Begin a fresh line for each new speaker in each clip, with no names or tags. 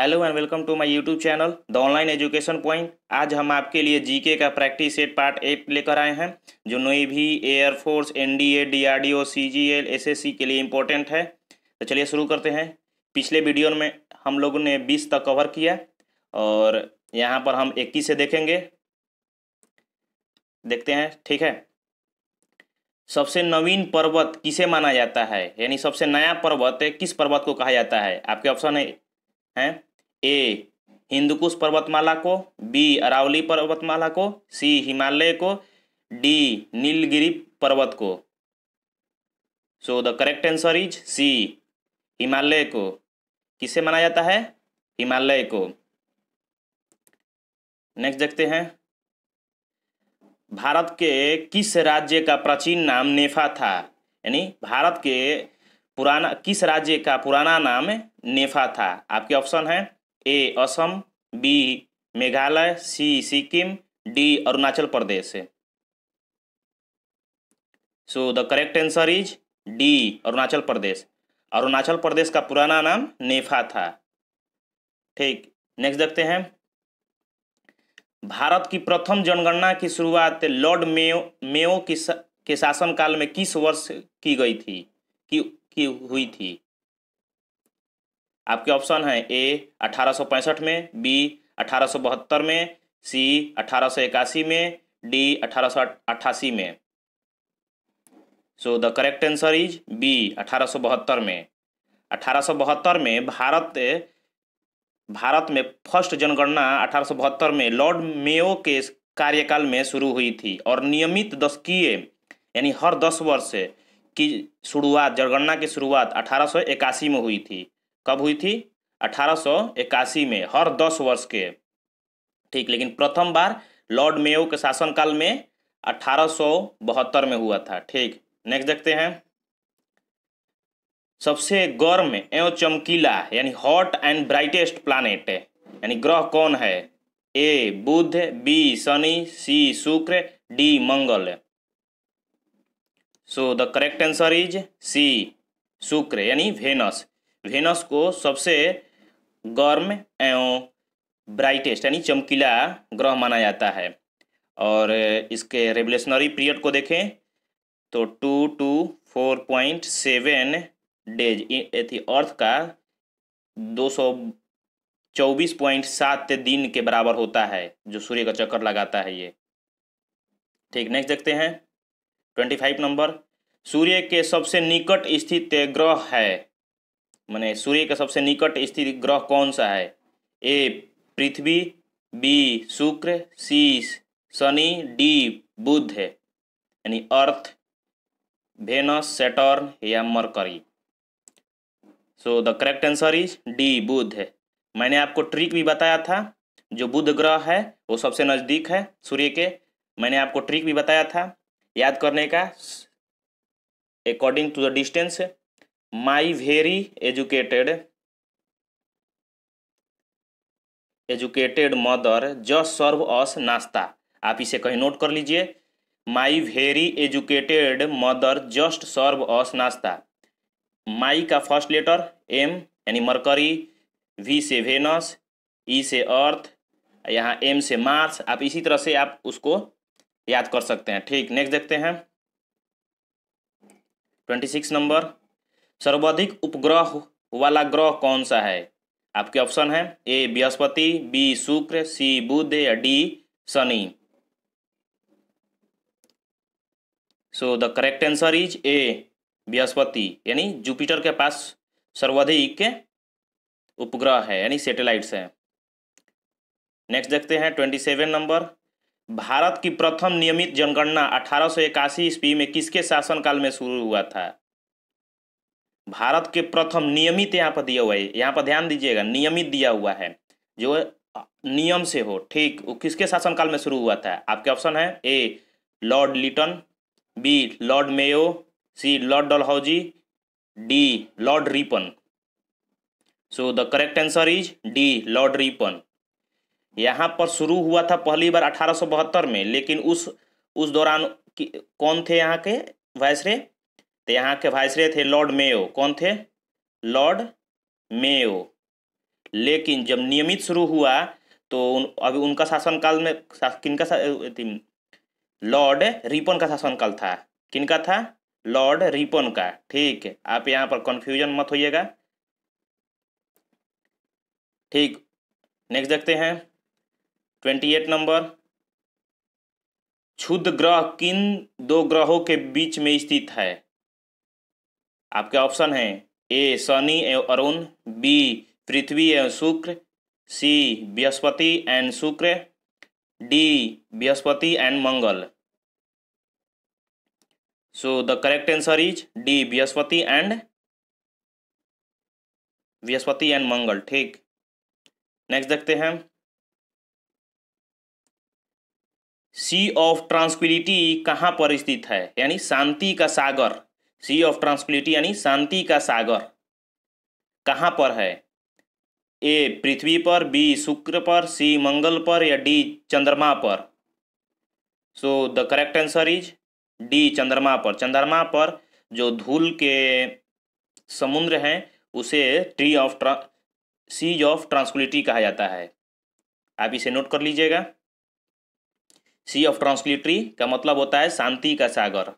hello and welcome to my YouTube channel the online education point आज हम आपके लिए जीके का प्रैक्टिस सेट पार्ट एट लेकर आए हैं जो navy air force NDA DRDO CGL SSC के लिए इम्पोर्टेंट है तो चलिए शुरू करते हैं पिछले वीडियो में हम लोगों ने बीस तक कवर किया और यहाँ पर हम इक्कीस से देखेंगे देखते हैं ठीक है सबसे नवीन पर्वत किसे माना जाता है यानी सबसे नया पर्वत किस पर्वत को कहा जाता है आपके ऑप्शन है हैं ए हिंदुकुश पर्वतमाला को बी अरावली पर्वतमाला को सी हिमालय को डी नीलगिरी पर्वत को so the correct answer is C Himalaya को किसे माना जाता है हिमालय को नेक्स्ट देखते हैं भारत के किस राज्य का प्राचीन नाम नेफा था यानी भारत के पुराना किस राज्य का पुराना नाम नेफा था आपके ऑप्शन है A Assam B Meghalaya C Sikkim D Arunachal Pradesh so the correct answer is D Arunachal Pradesh Arunachal Pradesh का पुराना नाम नेफा था ठीक नेक्स्ट देखते हैं भारत की प्रथम जनगणना की शुरुआत लॉर्ड मेयो मेयो की के शासनकाल में किस वर्ष की गई थी की, की हुई थी आपके ऑप्शन हैं ए अठारह में बी अठारह में सी अठारह में डी अठारह में so the correct answer is B अठारह में अठारह में भारत भारत में फर्स्ट जनगणना अठारह में लॉर्ड मेयो के कार्यकाल में शुरू हुई थी और नियमित दशकीय यानी हर दस वर्ष की शुरुआत जनगणना की शुरुआत अठारह में हुई थी कब हुई थी अठारह में हर दस वर्ष के ठीक लेकिन प्रथम बार लॉर्ड मेयो के शासनकाल में अठारह में हुआ था ठीक नेक्स्ट देखते हैं सबसे गर्म एवं चमकीला यानी हॉट एंड ब्राइटेस्ट प्लानिट यानी ग्रह कौन है ए बुध B Shani C Shukra D Mangal so the correct answer is C Shukra यानी वेनस वेनस को सबसे गर्म एवं ब्राइटेस्ट यानी चमकीला ग्रह माना जाता है और इसके रेवलेशनरी पीरियड को देखें तो two two four point seven days earth का दो सौ चौबीस पॉइंट सात दिन के बराबर होता है जो सूर्य का चक्कर लगाता है ये ठीक नेक्स्ट देखते हैं ट्वेंटी फाइव नंबर सूर्य के सबसे निकट स्थित ग्रह है मैंने सूर्य का सबसे निकट स्थित ग्रह कौन सा है ए पृथ्वी बी शुक्र सी शनि डी बुध है यानी अर्थ वेनस सेटर्न या Mercury so the correct answer is D Budh है मैंने आपको ट्रिक भी बताया था जो बुध ग्रह है वो सबसे नज़दीक है सूर्य के मैंने आपको ट्रिक भी बताया था याद करने का according to the distance my very educated educated mother just serve us nashta आप इसे कहीं नोट कर लीजिए my very educated mother just serve us nashta my का फर्स्ट लेटर एम यानी मरकरी वी से वेनस ई से अर्थ यहाँ एम से मार्स आप इसी तरह से आप उसको याद कर सकते हैं ठीक नेक्स्ट देखते हैं ट्वेंटी सिक्स नंबर सर्वाधिक उपग्रह वाला ग्रह कौन सा है आपके ऑप्शन है ए बृहस्पति बी शुक्र सी बुध या डी शनि so the correct answer is A बृहस्पति यानी जुपिटर के पास सर्वाधिक उपग्रह है यानी सैटेलाइट्स है नेक्स्ट देखते हैं ट्वेंटी सेवन नंबर भारत की प्रथम नियमित जनगणना अठारह सौ इक्यासी ईस्वी में किसके शासनकाल में शुरू हुआ था भारत के प्रथम नियमित यहाँ पर दिया हुआ है यहाँ पर ध्यान दीजिएगा नियमित दिया हुआ है जो नियम से हो ठीक वो किसके शासनकाल में शुरू हुआ था आपके ऑप्शन है A Lord Lytton B Lord Mayo C Lord Dalhousie D Lord Ripon so the correct answer is D Lord Ripon यहाँ पर शुरू हुआ था पहली बार अठारह में लेकिन उस उस दौरान कौन थे यहाँ के वायसरे तो यहाँ के वायसरे थे लॉर्ड मेयो कौन थे लॉर्ड मेयो लेकिन जब नियमित शुरू हुआ तो उन अभी उनका शासनकाल में किनका लॉर्ड रिपन का शासनकाल था किनका था लॉर्ड रिपन का ठीक आप यहाँ पर कंफ्यूजन मत होइएगा ठीक नेक्स्ट देखते हैं ट्वेंटी एट नंबर क्षुद्र ग्रह किन दो ग्रहों के बीच में स्थित है आपके ऑप्शन हैं ए शनि एवं अरुण बी पृथ्वी एवं शुक्र सी बृहस्पति एंड शुक्र डी बृहस्पति एंड मंगल so the correct answer is D बृहस्पति एंड बृहस्पति एंड मंगल ठीक नेक्स्ट देखते हैं सी ऑफ ट्रांसक्विलिटी कहाँ पर स्थित है यानी शांति का सागर सी ऑफ ट्रांसबिलिटी यानी शांति का सागर कहाँ पर है ए पृथ्वी पर बी शुक्र पर सी मंगल पर या डी चंद्रमा पर so the correct answer is D चंद्रमा पर चंद्रमा पर जो धूल के समुद्र हैं उसे ट्री ऑफ ट्रा सीज ऑफ ट्रांसक्लिटी कहा जाता है आप इसे नोट कर लीजिएगा सी ऑफ ट्रांसक्लिटी का मतलब होता है शांति का सागर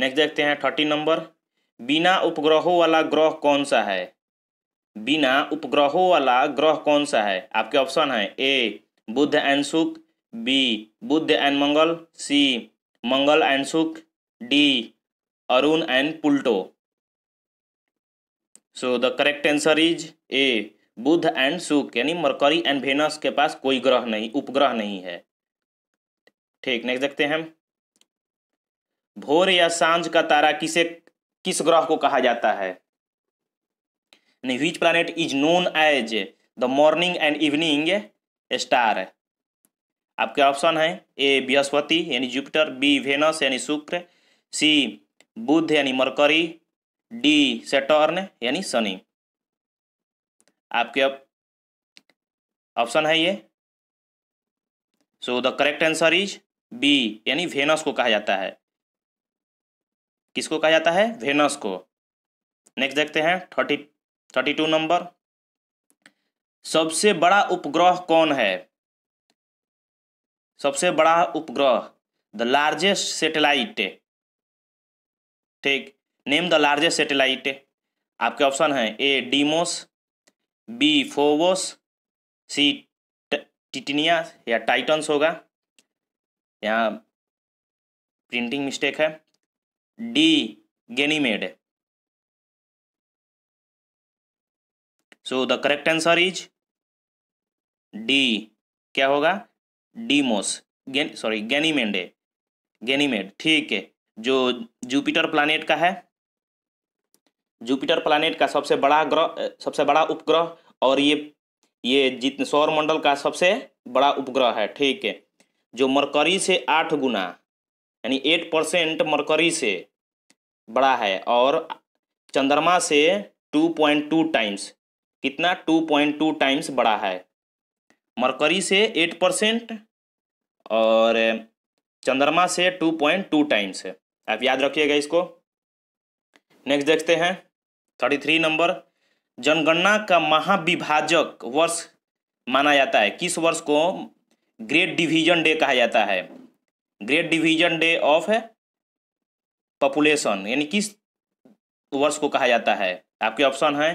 नेक्स्ट देखते हैं थर्टीन नंबर बिना उपग्रहों वाला ग्रह कौन सा है बिना उपग्रहों वाला ग्रह कौन सा है आपके ऑप्शन है ए बुद्ध एंड सुख बी बुद्ध एंड मंगल सी मंगल एंड सुख डी अरुण and Pluto so the correct answer is A बुध एंड सुख यानी मरकरी एंड वेनस के पास कोई ग्रह नहीं उपग्रह नहीं है ठीक नेक्स्ट देखते हैं हम भोर या सांझ का तारा किसे किस ग्रह को कहा जाता है which planet is known as the morning and evening star आपके ऑप्शन है ए बृहस्पति यानी जुपिटर बी वेनस यानी शुक्र सी बुध यानी मरकरी डी सेटर्न यानी शनि आपके ऑप्शन है ये so the correct answer is B यानी वेनस को कहा जाता है किसको कहा जाता है वेनस को नेक्स्ट देखते हैं थर्टी थर्टी टू नंबर सबसे बड़ा उपग्रह कौन है सबसे बड़ा उपग्रह द लार्जेस्ट सेटेलाइट ठीक नेम द लार्जेस्ट सेटेलाइट आपके ऑप्शन है ए डीमोस बी फोवोस सी टिटिनिया या टाइटन्स होगा यहाँ प्रिंटिंग मिस्टेक है D Ganymede so the correct answer is D क्या होगा डीमोस गेन सॉरी गेनीमेंडे गेनीमेड ठीक है जो जुपिटर प्लानिट का है जुपिटर प्लानिट का सबसे बड़ा ग्रह सबसे बड़ा उपग्रह और ये ये जितने सौर मंडल का सबसे बड़ा उपग्रह है ठीक है जो मरकरी से आठ गुना यानी एट परसेंट मरकरी से बड़ा है और चंद्रमा से टू पॉइंट टू टाइम्स कितना टू पॉइंट टू टाइम्स बड़ा है मरकरी से एट परसेंट और चंद्रमा से टू पॉइंट टू टाइम्स है आप याद रखिएगा इसको नेक्स्ट देखते हैं थर्टी थ्री नंबर जनगणना का महाविभाजक वर्ष माना जाता है किस वर्ष को ग्रेट डिवीजन डे कहा जाता है great division day of population यानी किस वर्ष को कहा जाता है आपके ऑप्शन है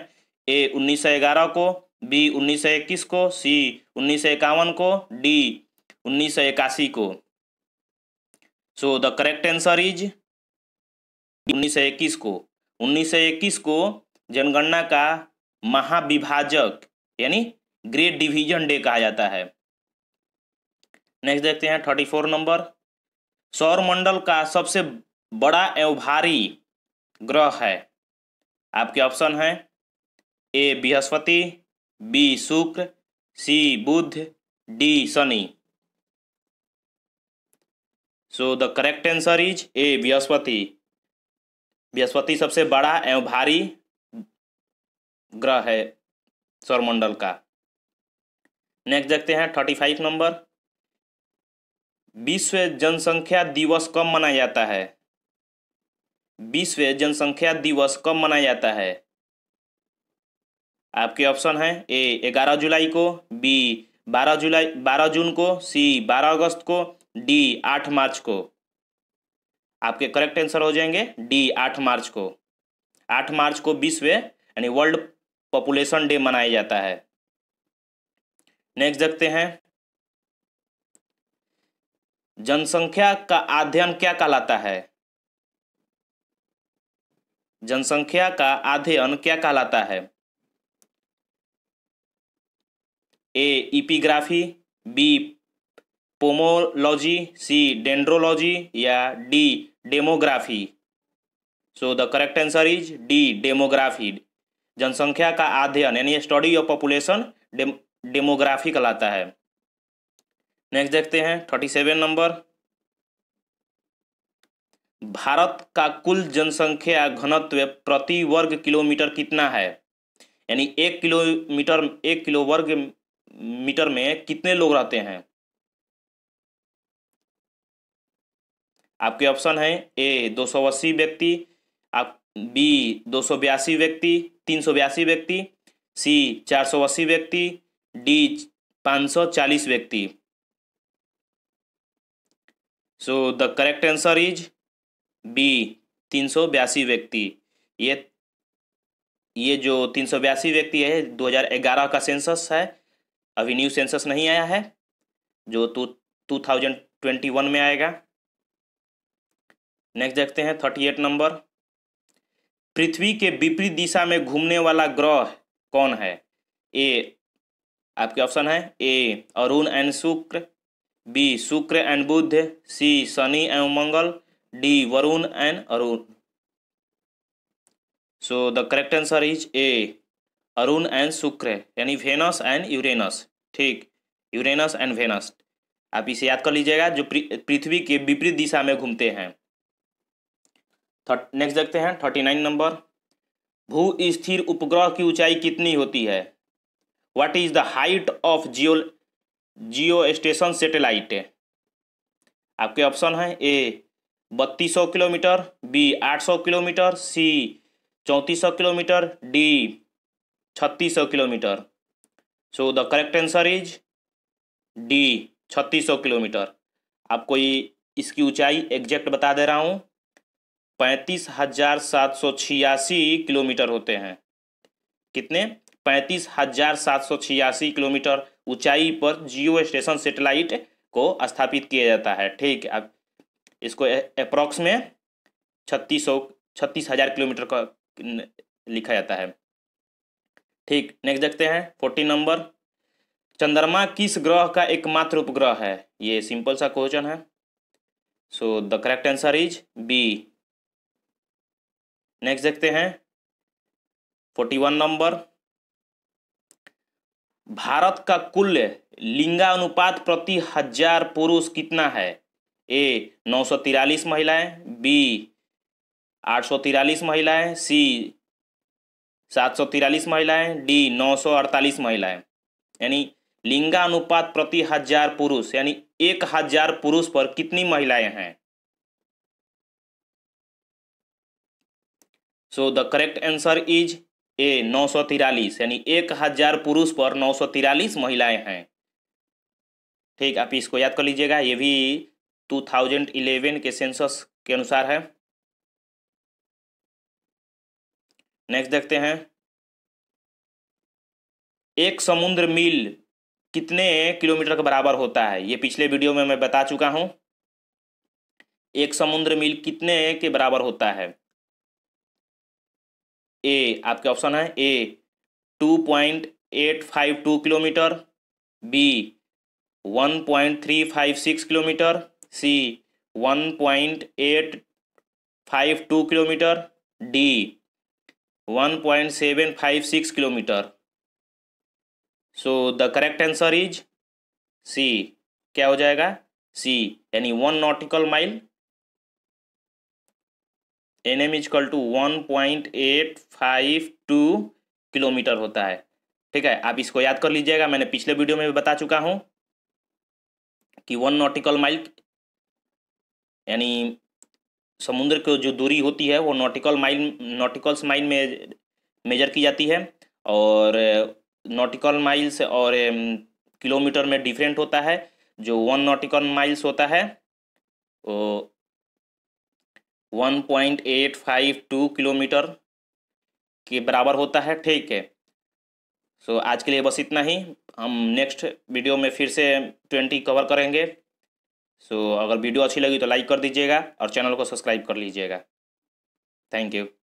ए 1911 को बी 1921 को सी उन्नीस को डी उन्नीस को so the correct answer is उन्नीस इक्कीस को उन्नीस इक्कीस को जनगणना का महाविभाजक यानी ग्रेट डिवीजन डे कहा जाता है नेक्स्ट देखते हैं थर्टी फोर नंबर सौरमंडल का सबसे बड़ा एवं भारी ग्रह है आपके ऑप्शन है ए बृहस्पति बी शुक्र सी बुध डी शनि so the correct answer is A बृहस्पति बृहस्पति सबसे बड़ा एवं भारी ग्रह है सौरमंडल का नेक्स्ट देखते हैं थर्टी फाइव नंबर विश्व जनसंख्या दिवस कब मनाया जाता है विश्व जनसंख्या दिवस कब मनाया जाता है आपके ऑप्शन है ए 11 जुलाई को बी 12 जुलाई 12 जून को सी 12 अगस्त को डी 8 मार्च को आपके करेक्ट आंसर हो जाएंगे डी 8 मार्च को 8 मार्च को विश्व यानी वर्ल्ड पॉपुलेशन डे मनाया जाता है नेक्स्ट देखते हैं जनसंख्या का अध्ययन क्या कहलाता है जनसंख्या का अध्ययन क्या कहलाता है A epigraphy B pomology C dendrology या D demography so the correct answer is D demography जनसंख्या का अध्ययन यानी स्टडी ऑफ पॉपुलेशन डेमोग्राफी कहलाता है नेक्स्ट देखते हैं थर्टी सेवन नंबर भारत का कुल जनसंख्या घनत्व प्रति वर्ग किलोमीटर कितना है यानी एक किलोमीटर एक किलो वर्ग मीटर में कितने लोग रहते हैं आपके ऑप्शन है ए दो सौ अस्सी व्यक्ति आप बी दो सौ बयासी व्यक्ति तीन सौ बयासी व्यक्ति सी चार सौ अस्सी व्यक्ति डी पाँच सौ चालीस व्यक्ति so the correct answer is B तीन सौ बयासी व्यक्ति ये ये जो तीन सौ बयासी व्यक्ति है 2011 का सेंसस है अभी न्यू सेंसस नहीं आया है जो two two thousand twenty one में आएगा नेक्स्ट देखते हैं थर्टी एट नंबर पृथ्वी के विपरीत दिशा में घूमने वाला ग्रह कौन है ए आपके ऑप्शन है ए अरुण एंड शुक्र बी शुक्र एंड बुद्ध सी शनि एवं मंगल डी वरुण एंड अरुण so the correct answer is A अरुण एंड शुक्र यानी वेनस एंड यूरेनस ठीक यूरेनस एंड वेनस आप इसे याद कर लीजिएगा जो पृथ्वी के विपरीत दिशा में घूमते हैं नेक्स्ट देखते हैं थर्टी नाइन नंबर भू स्थिर उपग्रह की ऊंचाई कितनी होती है what is the height of geo geo station satellite आपके ऑप्शन हैं ए बत्तीस सौ किलोमीटर बी आठ सौ किलोमीटर सी चौंतीस सौ किलोमीटर डी छत्तीस सौ kilometre so the correct answer is D छत्तीस सौ किलोमीटर आपको ये इसकी ऊंचाई एग्जैक्ट बता दे रहा हूँ पैंतीस हजार सात सौ छियासी किलोमीटर होते हैं कितने पैंतीस हजार सात सौ छियासी किलोमीटर ऊंचाई पर जियो स्टेशन सेटेलाइट को स्थापित किया जाता है ठीक अब इसको अप्रॉक्स में छत्तीस सौ छत्तीस हजार किलोमीटर का लिखा जाता है ठीक नेक्स्ट देखते हैं फोर्टीन नंबर चंद्रमा किस ग्रह का एकमात्र उपग्रह है ये सिंपल सा क्वेश्चन है so the correct answer is B next देखते हैं फोर्टी वन नंबर भारत का कुल लिंगानुपात प्रति हजार पुरुष कितना है ए नौ सौ तिरालीस महिलाएं बी आठ सौ तिरालीस महिलाएं सी सात सौ तिरालीस महिलाएं डी नौ सौ अड़तालीस महिलाएं यानी लिंगानुपात प्रति हजार पुरुष यानी एक हजार पुरुष पर कितनी महिलाएं हैं so the correct answer is A नौ सौ तिरालीस यानी एक हजार पुरुष पर नौ सौ तिरालीस महिलाएं हैं ठीक आप इसको याद कर लीजिएगा ये भी टू थाउजेंड इलेवन के सेंसस के अनुसार है नेक्स्ट देखते हैं एक समुद्र मील कितने किलोमीटर के बराबर होता है ये पिछले वीडियो में मैं बता चुका हूं एक समुद्र मील कितने के बराबर होता है ए आपके ऑप्शन है A two point eight five two kilometre B one point three five six kilometre C one point eight five two kilometre D one point seven five six kilometre so the correct answer is C क्या हो जाएगा C यानी one nautical mile N M equal to one point eight five two kilometre होता है ठीक है आप इसको याद कर लीजिएगा मैंने पिछले वीडियो में भी बता चुका हूँ कि वन नॉटिकल माइल यानी समुद्र की जो दूरी होती है वो नॉटिकल माइल नॉटिकल्स माइल में मेजर की जाती है और नॉटिकल माइल्स और किलोमीटर um, में डिफरेंट होता है जो वन नॉटिकल माइल्स होता है वो 1.852 किलोमीटर के बराबर होता है ठीक है सो so, आज के लिए बस इतना ही हम नेक्स्ट वीडियो में फिर से ट्वेंटी कवर करेंगे सो so, अगर वीडियो अच्छी लगी तो लाइक कर दीजिएगा और चैनल को सब्सक्राइब कर लीजिएगा थैंक यू